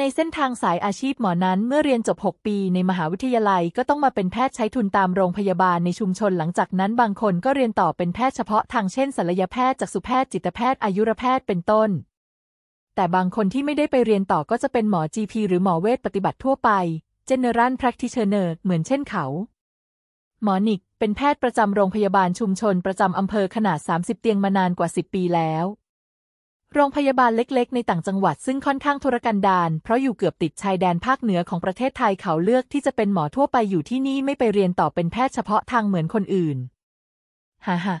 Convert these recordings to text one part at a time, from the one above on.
ในเส้นทางสายอาชีพหมอนั้นเมื่อเรียนจบ 6 ปีในมหาวิทยาลัยก็ต้องมาเป็นแพทย์ใช้ทุนตามโรงพยาบาลในชุมชน หลังจากนั้นบางคนก็เรียนต่อเป็นแพทย์เฉพาะทางเช่นศัลยแพทย์จักษุแพทย์จิตแพทย์อายุรแพทย์เป็นต้น แต่บางคนที่ไม่ได้ไปเรียนต่อก็จะเป็นหมอ GP หรือหมอเวชปฏิบัติทั่วไป General Practitioner เหมือนเช่นเขาหมอนิกเป็นแพทย์ประจำโรงพยาบาลชุมชน ประจำอำเภอขนาด 30 เตียงมานานกว่า 10 ปีแล้วโรงพยาบาลเล็กๆ ในต่างจังหวัดซึ่งค่อนข้างทุรกันดารเพราะอยู่เกือบติดชายแดนภาคเหนือของประเทศไทยเขาเลือกที่จะเป็นหมอทั่วไปอยู่ที่นี่ไม่ไปเรียนต่อเป็นแพทย์เฉพาะทางเหมือนคนอื่นฮ่าฮ่า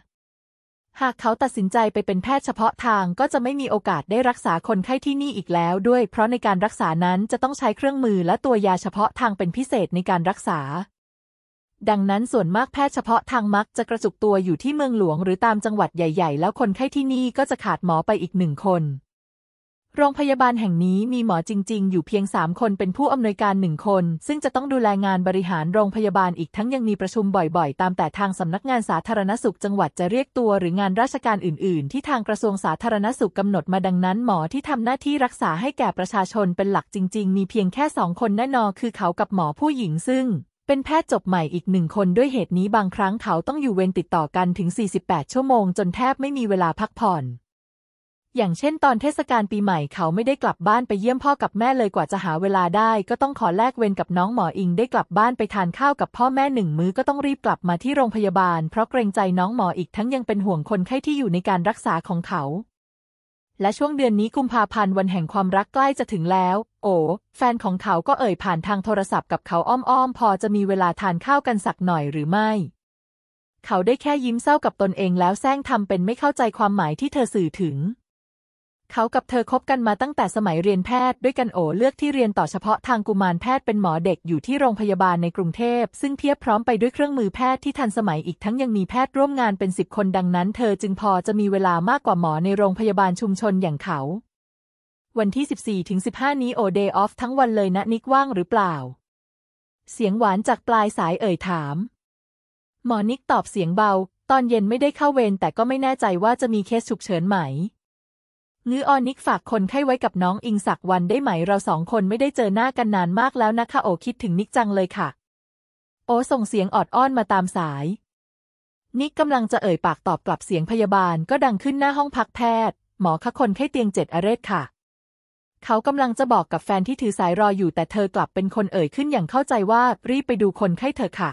หากเขาตัดสินใจไปเป็นแพทย์เฉพาะทางก็จะไม่มีโอกาสได้รักษาคนไข้ที่นี่อีกแล้วด้วยเพราะในการรักษานั้นจะต้องใช้เครื่องมือ และตัวยาเฉพาะทางเป็นพิเศษในการรักษาดังนั้นส่วนมากแพทย์เฉพาะทางมักจะกระจุกตัวอยู่ที่เมืองหลวง หรือตามจังหวัดใหญ่ๆ แล้วคนไข้ที่นี่ก็จะขาดหมอไปอีกหนึ่งคน โรงพยาบาลแห่งนี้มีหมอจริงๆ อยู่เพียงสามคนเป็นผู้อำนวยการหนึ่งคน ซึ่งจะต้องดูแลงานบริหารโรงพยาบาลอีกทั้งยังมีประชุมบ่อยๆ ตามแต่ทางสำนักงานสาธารณสุขจังหวัดจะเรียกตัวหรืองานราชการอื่น ๆ ที่ทางกระทรวงสาธารณสุขกำหนดมาดังนั้น หมอที่ทำหน้าที่รักษาให้แก่ประชาชนเป็นหลักจริงๆ มีเพียงแค่สองคนแน่นอน คือเขากับหมอผู้หญิงซึ่งเป็นแพทย์จบใหม่อีกหนึ่งคนด้วยเหตุนี้บางครั้งเขาต้องอยู่เวรติดต่อกันถึง 48 ชั่วโมงจนแทบไม่มีเวลาพักผ่อน อย่างเช่นตอนเทศกาลปีใหม่เขาไม่ได้กลับบ้านไปเยี่ยมพ่อกับแม่เลยกว่าจะหาเวลาได้ ก็ต้องขอแลกเวรกับน้องหมออิงได้กลับบ้านไปทานข้าวกับพ่อแม่หนึ่งมื้อก็ต้องรีบกลับมาที่โรงพยาบาล เพราะเกรงใจน้องหมออีกทั้งยังเป็นห่วงคนไข้ที่อยู่ในการรักษาของเขา และช่วงเดือนนี้กุมภาพันธ์วันแห่งความรักใกล้จะถึงแล้วโอแฟนของเขาก็เอ่ยผ่านทางโทรศัพท์กับเขาอ้อมๆ พอจะมีเวลาทานข้าวกันสักหน่อยหรือไม่ เขาได้แค่ยิ้มเศร้ากับตนเอง แล้วแซงทำเป็นไม่เข้าใจความหมายที่เธอสื่อถึง เขากับเธอคบกันมาตั้งแต่สมัยเรียนแพทย์ด้วยกันโอเลือกที่เรียนต่อเฉพาะทางกุมารแพทย์เป็นหมอเด็กอยู่ที่โรงพยาบาลในกรุงเทพซึ่งเพียบพร้อมไปด้วยเครื่องมือแพทย์ที่ทันสมัยอีกทั้งยังมีแพทย์ร่วมงานเป็นสิบคนดังนั้น เธอจึงพอจะมีเวลามากกว่าหมอในโรงพยาบาลชุมชนอย่างเขาวันที่ 14 ถึง 15 นี้ โอเดย์ออฟทั้งวันเลยนะ นิกว่างหรือเปล่า เสียงหวานจากปลายสายเอ่ยถาม หมอนิกตอบเสียงเบา ตอนเย็นไม่ได้เข้าเวรแต่ก็ไม่แน่ใจว่าจะมีเคสฉุกเฉินไหมงื้ออนิกฝากคนไข้ไว้กับน้องอิงสักวันได้ไหม เราสองคนไม่ได้เจอหน้ากันนานมากแล้วนะคะโอคิดถึงนิกจังเลยค่ะ โอส่งเสียงออดอ้อนมาตามสาย นิกกำลังจะเอ่ยปากตอบกลับเสียงพยาบาลก็ดังขึ้นหน้าห้องพักแพทย์ หมอคะคนไข้เตียงเจ็ดอเรศค่ะเขากำลังจะบอกกับแฟนที่ถือสายรออยู่ แต่เธอกลับเป็นคนเอ่ยขึ้นอย่างเข้าใจว่ารีบไปดูคนไข้เธอค่ะ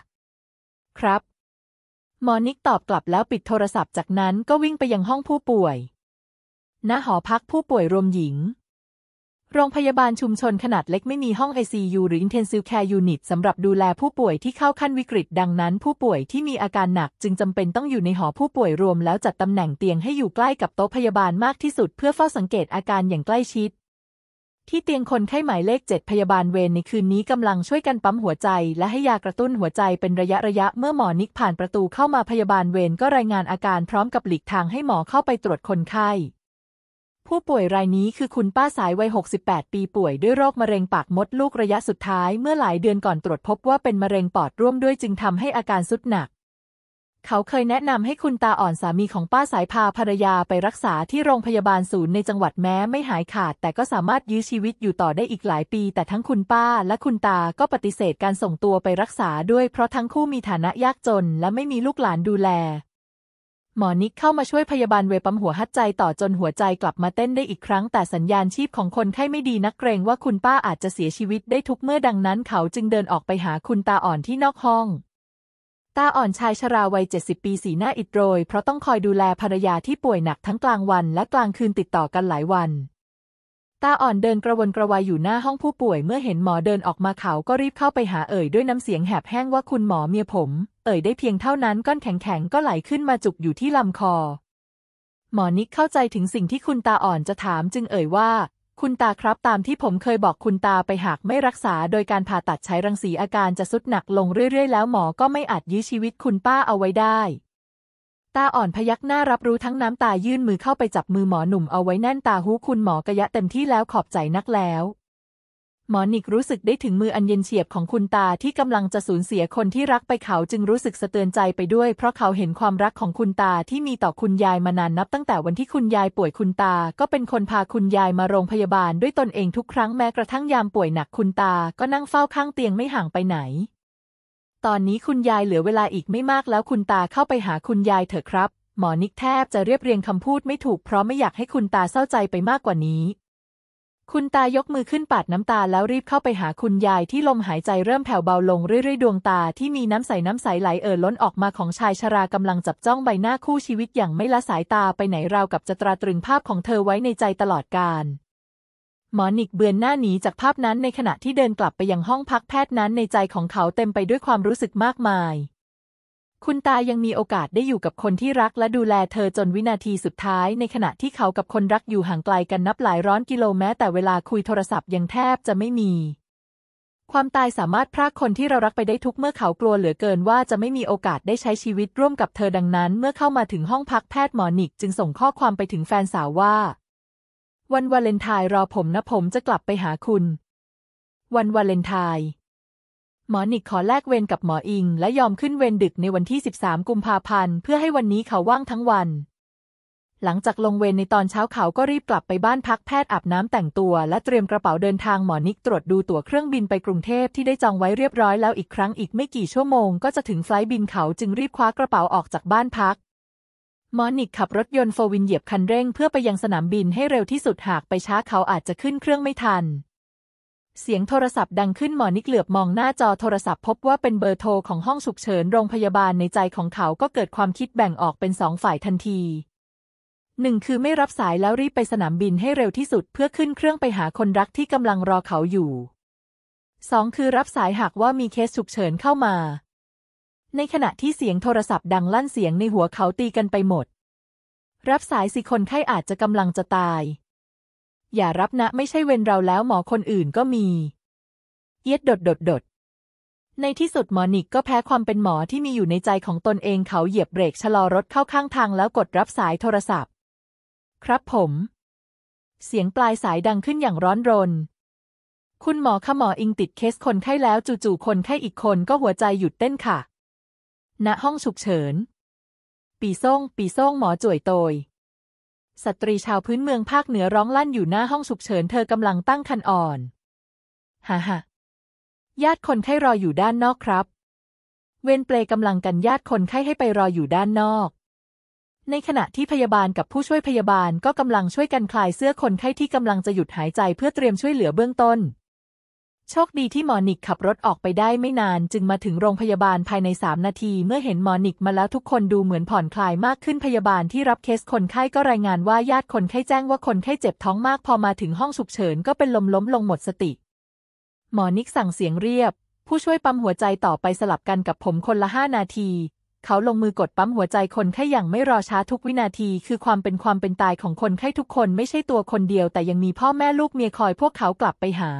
ครับ มอนิกตอบกลับแล้วปิดโทรศัพท์จากนั้นก็วิ่งไปยังห้องผู้ป่วย ณหอพักผู้ป่วยรวมหญิงโรงพยาบาลชุมชนขนาดเล็กไม่มีห้อง ICU หรือ Intensive Care Unit สำหรับดูแลผู้ป่วยที่เข้าขั้นวิกฤต ดังนั้นผู้ป่วยที่มีอาการหนักจึงจำเป็นต้องอยู่ในหอผู้ป่วยรวม แล้วจัดตำแหน่งเตียงให้อยู่ใกล้กับโต๊ะพยาบาลมากที่สุดเพื่อเฝ้าสังเกตอาการอย่างใกล้ชิดที่เตียงคนไข้หมายเลขเจ็ดพยาบาลเวรในคืนนี้กำลังช่วยกันปั๊มหัวใจ และให้ยากระตุ้นหัวใจเป็นระยะระยะเมื่อหมอนิกผ่านประตูเข้ามาพยาบาลเวรก็รายงานอาการพร้อมกับหลีกทางให้หมอเข้าไปตรวจคนไข้ ผู้ป่วยรายนี้คือคุณป้าสายวัย68 ปีป่วยด้วยโรคมะเร็งปากมดลูกระยะสุดท้ายเมื่อหลายเดือนก่อนตรวจพบ ว่าเป็นมะเร็งปอดร่วมด้วยจึงทำให้อาการสุดหนักเขาเคยแนะนำให้คุณตาอ่อนสามีของป้าสายพาภรรยาไปรักษาที่โรงพยาบาลศูนย์ในจังหวัดแม้ไม่หายขาด แต่ก็สามารถยื้อชีวิตอยู่ต่อได้อีกหลายปี แต่ทั้งคุณป้าและคุณตาก็ปฏิเสธการส่งตัวไปรักษาด้วยเพราะทั้งคู่มีฐานะยากจน และไม่มีลูกหลานดูแล หมอนิกเข้ามาช่วยพยาบาลเวปัมหัวหัดใจต่อจนหัวใจกลับมาเต้นได้อีกครั้ง แต่สัญญาณชีพของคนไข้ไม่ดีนักเกรงว่าคุณป้าอาจจะเสียชีวิตได้ทุกเมื่อดังนั้น เขาจึงเดินออกไปหาคุณตาอ่อนที่นอกห้องตาอ่อนชายชราวัย 70 ปี สีหน้าอิดโรยเพราะต้องคอยดูแลภรรยาที่ป่วยหนักทั้งกลางวันและกลางคืนติดต่อกันหลายวันตาอ่อนเดินกระวนกระวายอยู่หน้าห้องผู้ป่วย เมื่อเห็นหมอเดินออกมาเขาก็รีบเข้าไปหาเอ่ยด้วยน้ำเสียงแหบแห้งว่าคุณหมอเมียผม เอ่ยได้เพียงเท่านั้นก้อนแข็งๆก็ไหลขึ้นมาจุกอยู่ที่ลำคอ หมอนิกเข้าใจถึงสิ่งที่คุณตาอ่อนจะถามจึงเอ่ยว่าคุณตาครับตามที่ผมเคยบอกคุณตาไปหากไม่รักษา โดยการผ่าตัดใช้รังสีอาการจะสุดหนักลงเรื่อยๆ แล้วหมอก็ไม่อาจยื้อชีวิตคุณป้าเอาไว้ได้ ตาอ่อนพยักหน้ารับรู้ทั้งน้ำตายื่นมือเข้าไปจับมือหมอหนุ่มเอาไว้แน่นตาหูคุณหมอกระยะเต็มที่แล้วขอบใจนักแล้วหมอนิกรู้สึกได้ถึงมืออันเย็นเฉียบของคุณตาที่กำลังจะสูญเสียคนที่รักไปเขาจึงรู้สึกสะเตือนใจไปด้วยเพราะเขาเห็นความรักของคุณตาที่มีต่อคุณยายมานานนับ ตั้งแต่วันที่คุณยายป่วยคุณตาก็เป็นคนพาคุณยายมาโรงพยาบาลด้วยตนเองทุกครั้งแม้กระทั่งยามป่วยหนักคุณตาก็นั่งเฝ้าข้างเตียงไม่ห่างไปไหน ตอนนี้คุณยายเหลือเวลาอีกไม่มากแล้วคุณตาเข้าไปหาคุณยายเถอะครับ หมอนิกแทบจะเรียบเรียงคำพูดไม่ถูกเพราะไม่อยากให้คุณตาเศร้าใจไปมากกว่านี้คุณตายกมือขึ้นปาดน้ำตาแล้วรีบเข้าไปหาคุณยายที่ลมหายใจเริ่มแผ่วเบาลงเรื่อยๆดวงตาที่มีน้ำใสน้ำใสไหลเอ่อล้น ออกมาของชายชรากำลังจับจ้องใบหน้าคู่ชีวิตอย่างไม่ละสายตาไปไหนราวกับจะตราตรึงภาพของเธอไว้ในใจตลอดกาลหมอนิกเบือนหน้าหนีจากภาพนั้นในขณะที่เดินกลับไปยังห้องพักแพทย์นั้นในใจของเขาเต็มไปด้วยความรู้สึกมากมายคุณตายังมีโอกาสได้อยู่กับคนที่รัก และดูแลเธอจนวินาทีสุดท้าย ในขณะที่เขากับคนรักอยู่ห่างไกลกันนับหลายร้อนกิโลแม้แต่เวลาคุยโทรศัพท์ยังแทบจะไม่มี ความตายสามารถพรากคนที่เรารักไปได้ทุกเมื่อเขากลัวเหลือเกิน ว่าจะไม่มีโอกาสได้ใช้ชีวิตร่วมกับเธอดังนั้น เมื่อเข้ามาถึงห้องพักแพทย์หมอนิกจึงส่งข้อความไปถึงแฟนสาวว่า วันวาเลนไทน์รอผมนะผมจะกลับไปหาคุณ วันวาเลนไทน์มอนิกขอแลกเวรกับหมออิงและยอมขึ้นเวรดึกในวันที่ 13 กุมภาพันธ์ เพื่อให้วันนี้เขาว่างทั้งวัน หลังจากลงเวรในตอนเช้าเขาก็รีบกลับไปบ้านพักแพทย์อาบน้ำแต่งตัว และเตรียมกระเป๋าเดินทางหมอนิกตรวจดูตั๋วเครื่องบินไปกรุงเทพที่ได้จองไว้เรียบร้อยแล้วอีกครั้งอีกไม่กี่ชั่วโมง ก็จะถึงไฟล์บินเขาจึงรีบคว้ากระเป๋าออกจากบ้านพัก มอนิกขับรถยนต์โฟวินเหยียบคันเร่งเพื่อไปยังสนามบินให้เร็วที่สุดหากไปช้าเขาอาจจะขึ้นเครื่องไม่ทันเสียงโทรศัพท์ดังขึ้นหมอนิกเหลือบมองหน้าจอโทรศัพท์พบว่าเป็นเบอร์โทรของห้องฉุกเฉิน โรงพยาบาลในใจของเขาก็เกิดความคิดแบ่งออกเป็นสองฝ่ายทันทีหนึ่งคือไม่รับสายแล้วรีบไปสนามบินให้เร็วที่สุดเพื่อขึ้นเครื่องไปหาคนรักที่กำลังรอเขาอยู่สองคือรับสายหากว่ามีเคสฉุกเฉินเข้ามา ในขณะที่เสียงโทรศัพท์ดังลั่นเสียงในหัวเขาตีกันไปหมด รับสายสิคนไข้อาจจะกำลังจะตายอย่ารับนะ ไม่ใช่เวรเราแล้วหมอคนอื่นก็มี เอียดดดดดดด ในที่สุดหมอนิกก็แพ้ความเป็นหมอที่มีอยู่ในใจของตนเองเขาเหยียบเบรกชะลอรถเข้าข้างทางแล้วกดรับสายโทรศัพท์ ครับผม เสียงปลายสายดังขึ้นอย่างร้อนรน คุณหมอขะหมออิงติดเคสคนไข้แล้ว จู่ๆคนไข้อีกคนก็หัวใจหยุดเต้นค่ะ ณห้องฉุกเฉินปีซ่งปีซ่งหมอจ่วยโตยสตรีชาวพื้นเมืองภาคเหนือร้องลั่นอยู่หน้าห้องฉุกเฉินเธอกำลังตั้งครรภ์อ่อนฮ่าฮ่าญาติคนไข้รออยู่ด้านนอกครับ เวนเปลกำลังกันญาติคนไข้ให้ไปรออยู่ด้านนอก ในขณะที่พยาบาลกับผู้ช่วยพยาบาลก็กำลังช่วยกันคลายเสื้อคนไข้ที่กำลังจะหยุดหายใจเพื่อเตรียมช่วยเหลือเบื้องต้นโชคดีที่หมอนิกขับรถออกไปได้ไม่นานจึงมาถึงโรงพยาบาลภายในสามนาที เมื่อเห็นหมอนิกมาแล้ว ทุกคนดูเหมือนผ่อนคลายมากขึ้นพยาบาลที่รับเคสคนไข้ก็รายงานว่าญาติคนไข้แจ้งว่าคนไข้เจ็บท้องมากพอมาถึงห้องฉุกเฉินก็เป็นลมล้มลงหมดสติหมอนิกสั่งเสียงเรียบ ผู้ช่วยปั๊มหัวใจต่อไปสลับกันกับผมคนละห้านาที เขาลงมือกดปั๊มหัวใจคนไข้อย่างไม่รอช้าทุกวินาทีคือความเป็นความเป็นตายของคนไข้ทุกคนไม่ใช่ตัวคนเดียว แต่ยังมีพ่อแม่ลูกเมียคอยพวกเขากลับไปหา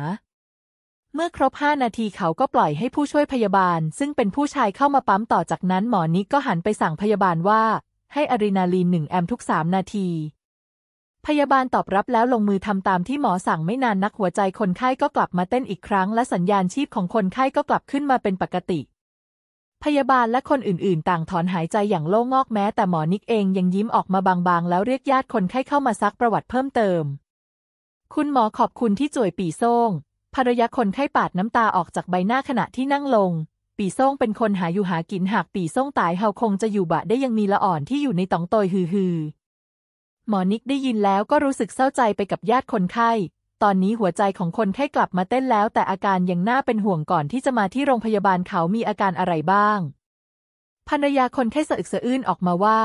เมื่อครบห้านาทีเขาก็ปล่อยให้ผู้ช่วยพยาบาล ซึ่งเป็นผู้ชายเข้ามาปั๊มต่อจากนั้น หมอนิกก็หันไปสั่งพยาบาลว่า ให้อะดรีนาลีนหนึ่งแอมทุกสามนาที พยาบาลตอบรับแล้วลงมือทำตามที่หมอสั่งไม่นานนักหัวใจคนไข้ก็กลับมาเต้นอีกครั้ง และสัญญาณชีพของคนไข้ก็กลับขึ้นมาเป็นปกติ พยาบาลและคนอื่นๆ ต่างถอนหายใจอย่างโล่งอกแม้ แต่หมอนิกเองยังยิ้มออกมาบางๆแล้วเรียกญาติคนไข้เข้ามาซักประวัติเพิ่มเติม คุณหมอขอบคุณที่จ่วยปีโซ่งภรรยาคนไข้ปาดน้ำตาออกจากใบหน้าขณะที่นั่งลง ปีส่งเป็นคนหาอยู่หากินหากปีส่งตายเฮาคงจะอยู่บะได้ยังมีละอ่อนที่อยู่ในตองตอยฮือฮือหมอนิกได้ยินแล้วก็รู้สึกเศร้าใจไปกับญาติคนไข้ ตอนนี้หัวใจของคนไข้กลับมาเต้นแล้ว แต่อาการยังน่าเป็นห่วงก่อนที่จะมาที่โรงพยาบาลเขามีอาการอะไรบ้าง ภรรยาคนไข้สะอึกสะอื้นออกมาว่า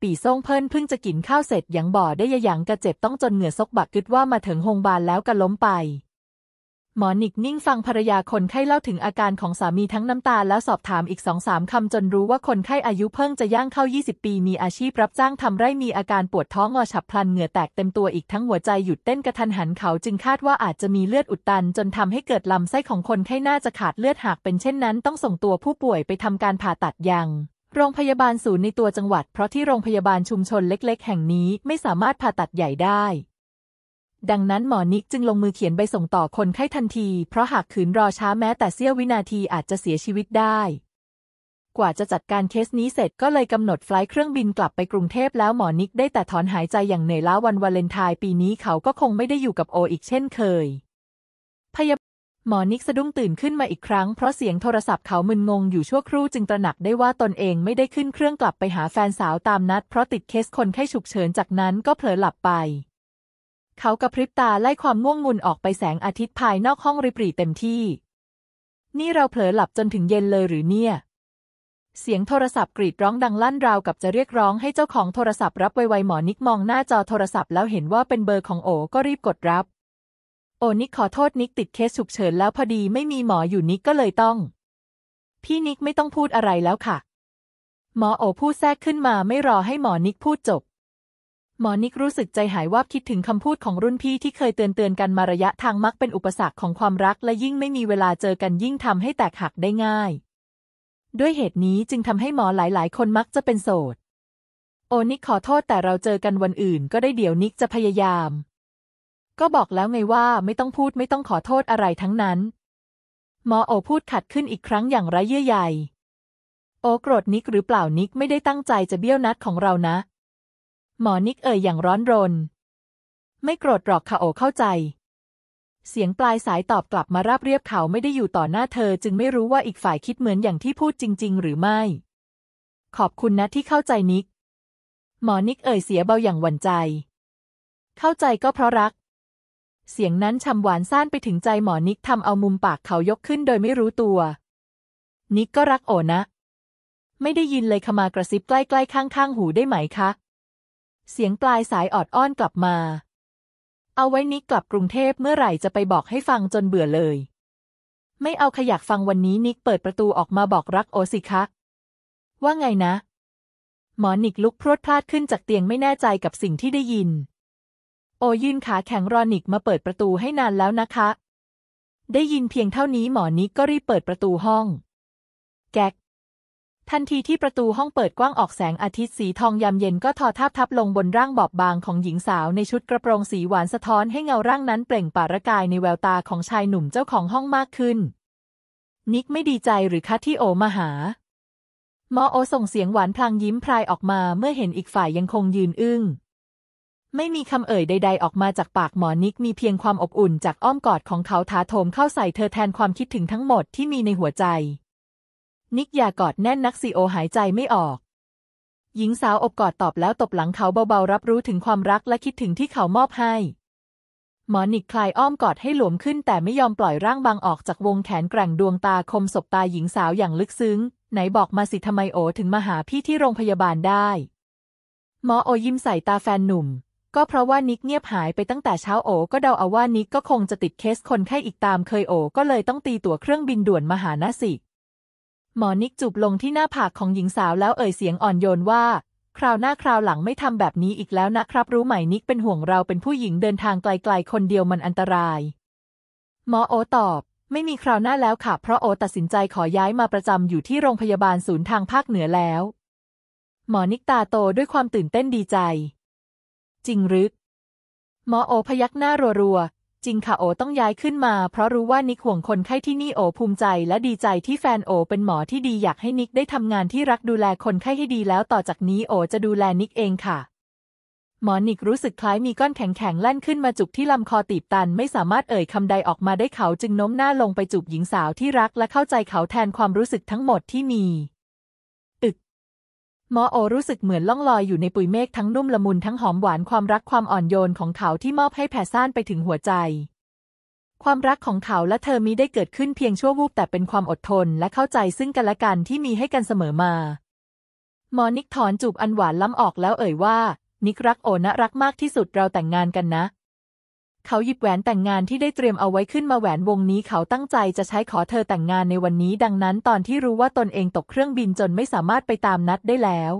ปีส่งเพิ่นเพิ่งจะกินข้าวเสร็จยังบ่อได้ยยังกระเจ็บต้องจนเหงื่อซกบักกึดว่ามาถึงโรงพยาบาลแล้วก็ล้มไปหมอหนิกนิ่งฟังภรรยาคนไข้เล่าถึงอาการของสามีทั้งน้ำตาแล้วสอบถามอีกสองสามคำจนรู้ว่าคนไข้อายุเพิ่งจะย่างเข้า 20 ปีมีอาชีพรับจ้างทำไร่มีอาการปวดท้องงอฉับพลันเหงื่อแตกเต็มตัวอีกทั้งหัวใจหยุดเต้นกระทันหันเขาจึงคาดว่าอาจจะมีเลือดอุดตันจนทำให้เกิดลำไส้ของคนไข้น่าจะขาดเลือดหากเป็นเช่นนั้นต้องส่งตัวผู้ป่วยไปทำการผ่าตัดยังโรงพยาบาลศูนย์ในตัวจังหวัดเพราะที่โรงพยาบาลชุมชนเล็กๆ แห่งนี้ไม่สามารถผ่าตัดใหญ่ได้ดังนั้นหมอนิกจึงลงมือเขียนใบส่งต่อคนไข้ทันที เพราะหากขืนรอช้าแม้แต่เสี้ยววินาทีอาจจะเสียชีวิตได้ กว่าจะจัดการเคสนี้เสร็จก็เลยกำหนดไฟล์เครื่องบินกลับไปกรุงเทพแล้วหมอนิกได้แต่ถอนหายใจอย่างเหนื่อยล้าวันวาเลนไทน์ปีนี้เขาก็คงไม่ได้อยู่กับโออีกเช่นเคยพยาหมอนิกสะดุ้งตื่นขึ้นมาอีกครั้งเพราะเสียงโทรศัพท์เขามึนงงอยู่ชั่วครู่จึงตระหนักได้ว่าตนเองไม่ได้ขึ้นเครื่องกลับไปหาแฟนสาวตามนัด เพราะติดเคสคนไข้ฉุกเฉินจากนั้นก็เผลอหลับไปเขากระพริบตาไล่ความม่วงมุนออกไปแสงอาทิตย์ภายนอกห้องริบรีเต็มที่ นี่เราเผลอหลับจนถึงเย็นเลยหรือเนี่ย เสียงโทรศัพท์กรีดร้องดังลั่นราวกับจะเรียกร้องให้เจ้าของโทรศัพท์รับไวๆหมอนิกมองหน้าจอโทรศัพท์แล้วเห็นว่าเป็นเบอร์ของโอก็รีบกดรับ โอนิกขอโทษนิกติดเคสฉุกเฉินแล้วพอดีไม่มีหมออยู่นิกก็เลยต้อง พี่นิกไม่ต้องพูดอะไรแล้วค่ะ หมอโอพูดแทรกขึ้นมาไม่รอให้หมอนิกพูดจบหมอนิกรู้สึกใจหายวาบคิดถึงคำพูดของรุ่นพี่ที่เคยเตือนเตือนกันมาระยะทางมักเป็นอุปสรรคของความรัก และยิ่งไม่มีเวลาเจอกันยิ่งทำให้แตกหักได้ง่าย ด้วยเหตุนี้จึงทำให้หมอหลาย ๆ คนมักจะเป็นโสดโอนิกขอโทษแต่เราเจอกันวันอื่น ก็ได้เดี๋ยวนิกจะพยายาม ก็บอกแล้วไงว่าไม่ต้องพูดไม่ต้องขอโทษอะไรทั้งนั้น หมอโอพูดขัดขึ้นอีกครั้งอย่างไร้เยื่อใยโอโกรธนิกหรือเปล่านิกไม่ได้ตั้งใจจะเบี้ยวนัดของเรานะหมอนิกเอ่ยอย่างร้อนรน ไม่โกรธหรอกค่ะโอเข้าใจ เสียงปลายสายตอบกลับมาราบเรียบเขาไม่ได้อยู่ต่อหน้าเธอ จึงไม่รู้ว่าอีกฝ่ายคิดเหมือนอย่างที่พูดจริงๆ หรือไม่ ขอบคุณนะที่เข้าใจนิกหมอนิกเอ่ย เสียเบาอย่างหวั่นใจ เข้าใจก็เพราะรัก เสียงนั้นชำหวานซ่านไปถึงใจหมอนิกทำเอามุมปากเขายกขึ้นโดยไม่รู้ตัว นิกก็รักโอนะ ไม่ได้ยินเลยขมากระซิบใกล้ๆข้างๆหูได้ไหมคะเสียงปลายสายออดอ้อนกลับมา เอาไว้นิกกลับกรุงเทพเมื่อไหร่จะไปบอกให้ฟังจนเบื่อเลย ไม่เอาขยักฟังวันนี้นิกเปิดประตูออกมาบอกรักโอสิคะว่าไงนะ หมอนิกลุกพรวดพลาดขึ้นจากเตียงไม่แน่ใจกับสิ่งที่ได้ยิน โอยืนขาแข็งรอนิกมาเปิดประตูให้นานแล้วนะคะ ได้ยินเพียงเท่านี้หมอนิกก็รีบเปิดประตูห้อง แก๊กทันทีที่ประตูห้องเปิดกว้างออกแสงอาทิตย์สีทองยามเย็นก็ทอทับทับลงบนร่างบอบบางของหญิงสาวในชุดกระโปรงสีหวานสะท้อนให้เงาร่างนั้นเปล่งปารกายในแววตาของชายหนุ่มเจ้าของห้องมากขึ้น นิกไม่ดีใจหรือคะที่โอมาหามอโอส่งเสียงหวานพลางยิ้มพลายออกมาเมื่อเห็นอีกฝ่ายยังคงยืนอึง้งไม่มีคำเอ่ยใดๆออกมาจากปากหมอนิกมีเพียงความอบอุ่นจากอ้อมกอดของเขาถาโถมเข้าใส่เธอแทนความคิดถึงทั้งหมดที่มีในหัวใจนิกอยากอดแน่นนักซีโอหายใจไม่ออก หญิงสาวอบกอดตอบแล้วตบหลังเขาเบาๆ รับรู้ถึงความรักและคิดถึงที่เขามอบให้ หมอนิกคลายอ้อมกอดให้หลวมขึ้นแต่ไม่ยอมปล่อยร่างบางออกจากวงแขนแกร่งดวงตาคมศบตาหญิงสาวอย่างลึกซึ้ง ไหนบอกมาสิทำไมโอถึงมาหาพี่ที่โรงพยาบาลได้หมอโอยิ้มใส่ตาแฟนหนุ่ม ก็เพราะว่านิกเงียบหายไปตั้งแต่เช้าโอก็เดาเอาว่านิกก็คงจะติดเคสคนไข้อีกตามเคยโอก็เลยต้องตีตั๋วเครื่องบินด่วนมาหานาสิหมอนิกจูบลงที่หน้าผากของหญิงสาวแล้วเอ่ยเสียงอ่อนโยนว่า คราวหน้าคราวหลังไม่ทำแบบนี้อีกแล้วนะครับรู้ไหมนิกเป็นห่วงเราเป็นผู้หญิงเดินทางไกลๆคนเดียวมันอันตรายหมอโอตอบ ไม่มีคราวหน้าแล้วค่ะเพราะโอตัดสินใจขอย้ายมาประจำอยู่ที่โรงพยาบาลศูนย์ทางภาคเหนือแล้ว หมอนิกตาโตด้วยความตื่นเต้นดีใจ จริงหรือหมอโอพยักหน้ารัวจริงค่ะ โอต้องย้ายขึ้นมา เพราะรู้ว่านิกห่วงคนไข้ที่นี่โอ ภูมิใจและดีใจที่แฟนโอเป็นหมอที่ดีอยากให้นิกได้ทำงานที่รักดูแลคนไข้ให้ดีแล้วต่อจากนี้โอจะดูแลนิกเองค่ะ หมอนิกรู้สึกคล้ายมีก้อนแข็งๆแล่นขึ้นมาจุกที่ลำคอตีบตันไม่สามารถเอ่ยคำใดออกมาได้เขาจึงโน้มหน้าลงไปจูบหญิงสาวที่รักและเข้าใจเขาแทนความรู้สึกทั้งหมดที่มีหมอโอรู้สึกเหมือนล่องลอยอยู่ในปุยเมฆทั้งนุ่มละมุนทั้งหอมหวานความรักความอ่อนโยนของเขาที่มอบให้แผ่ซ่านไปถึงหัวใจ ความรักของเขาและเธอมีได้เกิดขึ้นเพียงชั่ววูบแต่เป็นความอดทนและเข้าใจซึ่งกันและกันที่มีให้กันเสมอมาหมอนิกถอนจูบอันหวานล้ำออกแล้วเอ่ยว่า นิกรักโอนะรักมากที่สุดเราแต่งงานกันนะเขาหยิบแหวนแต่งงานที่ได้เตรียมเอาไว้ขึ้นมาแหวนวงนี้เขาตั้งใจจะใช้ขอเธอแต่งงานในวันนี้ ดังนั้น ตอนที่รู้ว่าตนเองตกเครื่องบินจนไม่สามารถไปตามนัดได้แล้ว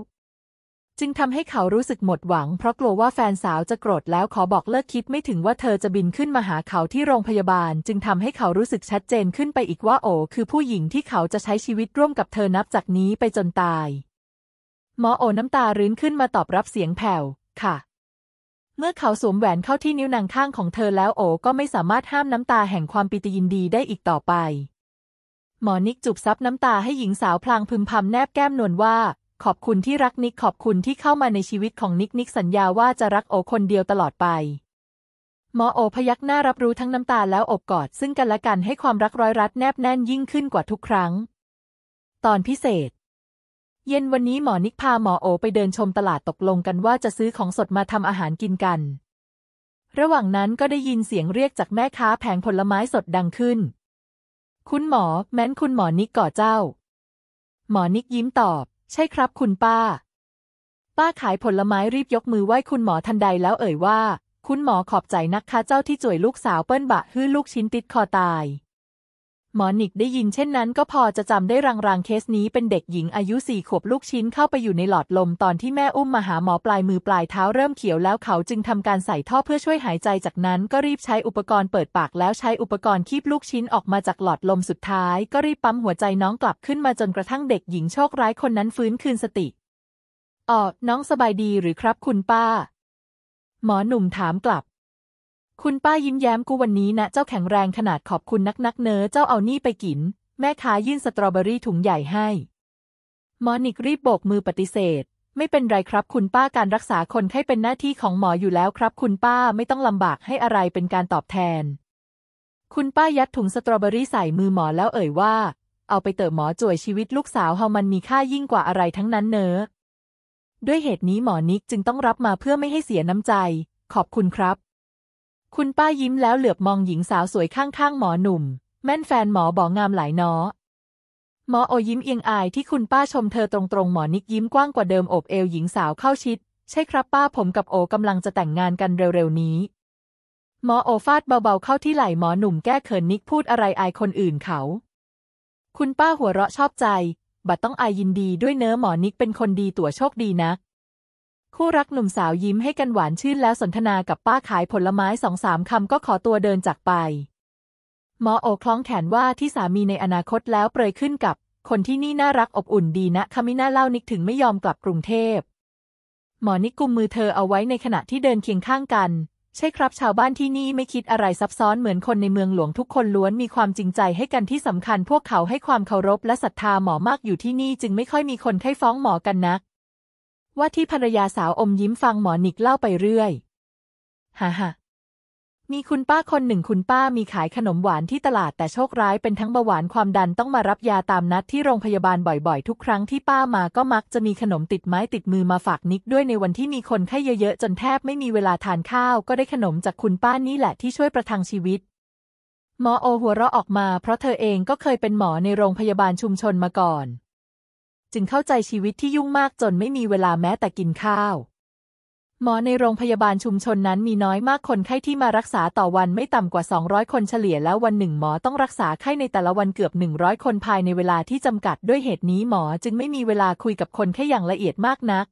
จึงทำให้เขารู้สึกหมดหวังเพราะกลัวว่าแฟนสาวจะโกรธแล้วขอบอกเลิกคิดไม่ถึงว่าเธอจะบินขึ้นมาหาเขาที่โรงพยาบาล จึงทำให้เขารู้สึกชัดเจนขึ้นไปอีกว่าโอคือผู้หญิงที่เขาจะใช้ชีวิตร่วมกับเธอนับจากนี้ไปจนตายหมอโอน้ำตารื้นขึ้นมาตอบรับเสียงแผ่วค่ะเมื่อเขาสวมแหวนเข้าที่นิ้วนางข้างของเธอแล้วโอก็ไม่สามารถห้ามน้ำตาแห่งความปิติยินดีได้อีกต่อไป หมอนิกจุบซับน้ำตาให้หญิงสาวพลางพึมพำแนบแก้มนวลว่า ขอบคุณที่รักนิกขอบคุณที่เข้ามาในชีวิตของนิกนิกสัญญาว่าจะรักโอคนเดียวตลอดไป หมอโอพยักหน้ารับรู้ทั้งน้ำตาแล้วอบกอด ซึ่งกันและกันให้ความรักร้อยรัด แนบแน่นยิ่งขึ้นกว่าทุกครั้ง ตอนพิเศษเย็นวันนี้หมอนิกพาหมอโอไปเดินชมตลาดตกลงกันว่าจะซื้อของสดมาทำอาหารกินกัน ระหว่างนั้นก็ได้ยินเสียงเรียกจากแม่ค้าแผงผลไม้สดดังขึ้น คุณหมอ แม้นคุณหมอนิกก่อเจ้า หมอนิกยิ้มตอบ ใช่ครับ คุณป้า ป้าขายผลไม้รีบยกมือไหว้คุณหมอทันใดแล้วเอ่ยว่า คุณหมอขอบใจนักค้าเจ้าที่จ่วยลูกสาวเปิ้ลบะฮื้อลูกชิ้นติดคอตายหมอหนิกได้ยินเช่นนั้นก็พอจะจำได้รางๆเคสนี้เป็นเด็กหญิงอายุสี่ขวบลูกชิ้นเข้าไปอยู่ในหลอดลมตอนที่แม่อุ้มมาหาหมอปลายมือปลายเท้าเริ่มเขียวแล้วเขาจึงทำการใส่ท่อเพื่อช่วยหายใจจากนั้นก็รีบใช้อุปกรณ์เปิดปากแล้วใช้อุปกรณ์คีบลูกชิ้นออกมาจากหลอดลมสุดท้าย ก็รีบปั๊มหัวใจน้องกลับขึ้นมาจนกระทั่งเด็กหญิงโชคร้ายคนนั้นฟื้นคืนสติ อ๋อ น้องสบายดีหรือครับคุณป้า หมอหนุ่มถามกลับคุณป้ายิ้มแย้มกูวันนี้นะเจ้าแข็งแรงขนาดขอบคุณนักนักเนอเจ้าเอานี่ไปกิน แม่ค้ายื่นสตรอเบอรี่ถุงใหญ่ให้ มอนิกรีบโบกมือปฏิเสธ ไม่เป็นไรครับ คุณป้าการรักษาคนไข้เป็นหน้าที่ของหมออยู่แล้วครับ คุณป้าไม่ต้องลำบากให้อะไรเป็นการตอบแทน คุณป้ายัดถุงสตรอเบอรี่ใส่มือหมอแล้วเอ่ยว่า เอาไปเติมหมอจ่วยชีวิตลูกสาวเฮามันมีค่ายิ่งกว่าอะไรทั้งนั้นเนอด้วยเหตุนี้หมอนิกจึงต้องรับมาเพื่อไม่ให้เสียน้ำใจ ขอบคุณครับคุณป้ายิ้มแล้วเหลือบมองหญิงสาวสวยข้างๆหมอหนุ่ม แม่นแฟนหมอบอกงามหลายนาอหมอโอยิ้มเอียงอายที่คุณป้าชมเธอตรงๆหมอนิกยิ้มกว้างกว่าเดิมโอบเอวหญิงสาวเข้าชิด ใช่ครับป้าผมกับโอกำลังจะแต่งงานกันเร็วๆนี้หมอโอฟาดเบาๆเข้าที่ไหล่หมอหนุ่มแก้เขินนิกพูดอะไรอายคนอื่นเขาคุณป้าหัวเราะชอบใจบัดต้องอายยินดีด้วยเนื้อหมอนิกเป็นคนดีตัวโชคดีนะคู่รักหนุ่มสาวยิ้มให้กันหวานชื่นแล้วสนทนากับป้าขายผลไม้สองสามคำก็ขอตัวเดินจากไป หมอโอคล้องแขนว่าที่สามีในอนาคตแล้วเปรยขึ้นกับคนที่นี่น่ารักอบอุ่นดีนะคามิน่าเล่านิกถึงไม่ยอมกลับกรุงเทพ หมอนิกกุมมือเธอเอาไว้ในขณะที่เดินเคียงข้างกัน ใช่ครับ ชาวบ้านที่นี่ไม่คิดอะไรซับซ้อนเหมือนคนในเมืองหลวงทุกคนล้วนมีความจริงใจให้กันที่สำคัญ พวกเขาให้ความเคารพและศรัทธาหมอมากอยู่ที่นี่จึงไม่ค่อยมีคนไข้ฟ้องหมอกันนักว่าที่ภรรยาสาวอมยิ้มฟังหมอนิกเล่าไปเรื่อยฮ่าฮ่ามีคุณป้าคนหนึ่งคุณป้ามีขายขนมหวานที่ตลาดแต่โชคร้ายเป็นทั้งเบาหวานความดันต้องมารับยาตามนัดที่โรงพยาบาลบ่อยๆ ทุกครั้งที่ป้ามาก็มักจะมีขนมติดไม้ติดมือมาฝากนิกด้วยในวันที่มีคนไข้เยอะๆจนแทบไม่มีเวลาทานข้าว ก็ได้ขนมจากคุณป้านี่แหละ ที่ช่วยประทังชีวิต หมอโอ หัวเราะออกมา เพราะเธอเองก็เคยเป็นหมอในโรงพยาบาลชุมชนมาก่อนจึงเข้าใจชีวิตที่ยุ่งมากจนไม่มีเวลาแม้แต่กินข้าว หมอในโรงพยาบาลชุมชนนั้นมีน้อยมากคนไข้ที่มารักษาต่อวันไม่ต่ำกว่า 200 คนเฉลี่ยแล้ววันหนึ่งหมอต้องรักษาไข้ในแต่ละวันเกือบ 100 คนภายในเวลาที่จำกัดด้วยเหตุนี้หมอจึงไม่มีเวลาคุยกับคนแค่อย่างละเอียดมากนัก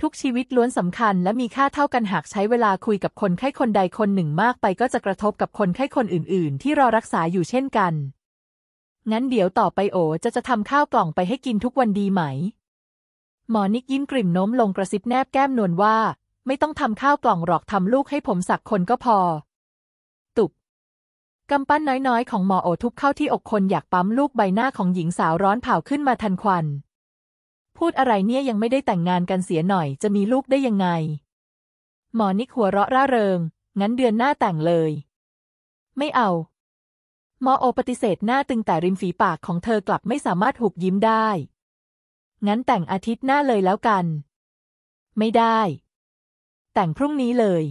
ทุกชีวิตล้วนสำคัญและมีค่าเท่ากันหากใช้เวลาคุยกับคนไข้คนใดคนหนึ่งมากไปก็จะกระทบกับคนไข้คนอื่น ๆ ที่รอรักษาอยู่เช่นกันงั้นเดี๋ยวต่อไปโอจะจะทำข้าวกล่องไปให้กินทุกวันดีไหม หมอนิกยิ้มกริ่มโน้มลงกระซิบแนบแก้มนวลว่า ไม่ต้องทำข้าวกล่องหรอกทำลูกให้ผมสักคนก็พอ ตุบกำปั้นน้อยๆของหมอโอทุบเข้าที่อกคนอยากปั๊มลูกใบหน้าของหญิงสาวร้อนเผาขึ้นมาทันควัน พูดอะไรเนี่ยยังไม่ได้แต่งงานกันเสียหน่อย จะมีลูกได้ยังไง หมอนิกหัวเราะร่าเริงงั้นเดือนหน้าแต่งเลย ไม่เอามอโอปฏิเสธหน้าตึงแต่ริมฝีปากของเธอกลับไม่สามารถหุบยิ้มได้ งั้นแต่งอาทิตย์หน้าเลยแล้วกัน ไม่ได้ แต่งพรุ่งนี้เลย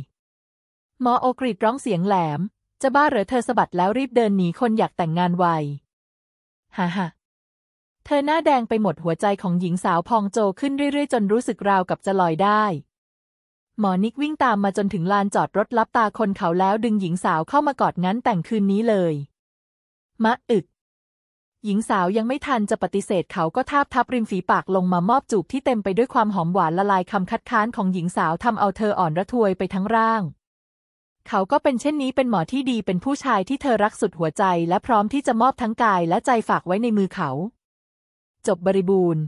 มอโอกรีดร้องเสียงแหลม จะบ้าเหรอเธอสะบัดแล้วรีบเดินหนีคนอยากแต่งงานไว ฮ่าฮ่าเธอหน้าแดงไปหมดหัวใจของหญิงสาวพองโจขึ้นเรื่อยๆจนรู้สึกราวกับจะลอยได้ หมอนิกวิ่งตามมาจนถึงลานจอดรถรับตาคนเขาแล้ว ดึงหญิงสาวเข้ามากอดงั้นแต่งคืนนี้เลยมะอึกหญิงสาวยังไม่ทันจะปฏิเสธ เขาก็ทาบทับริมฝีปากลงมามอบจูบที่เต็มไปด้วยความหอมหวานละลายคำคัดค้านของหญิงสาวทำเอาเธออ่อนระทวยไปทั้งร่าง เขาก็เป็นเช่นนี้เป็นหมอที่ดีเป็นผู้ชายที่เธอรักสุดหัวใจและพร้อมที่จะมอบทั้งกายและใจฝากไว้ในมือเขา จบบริบูรณ์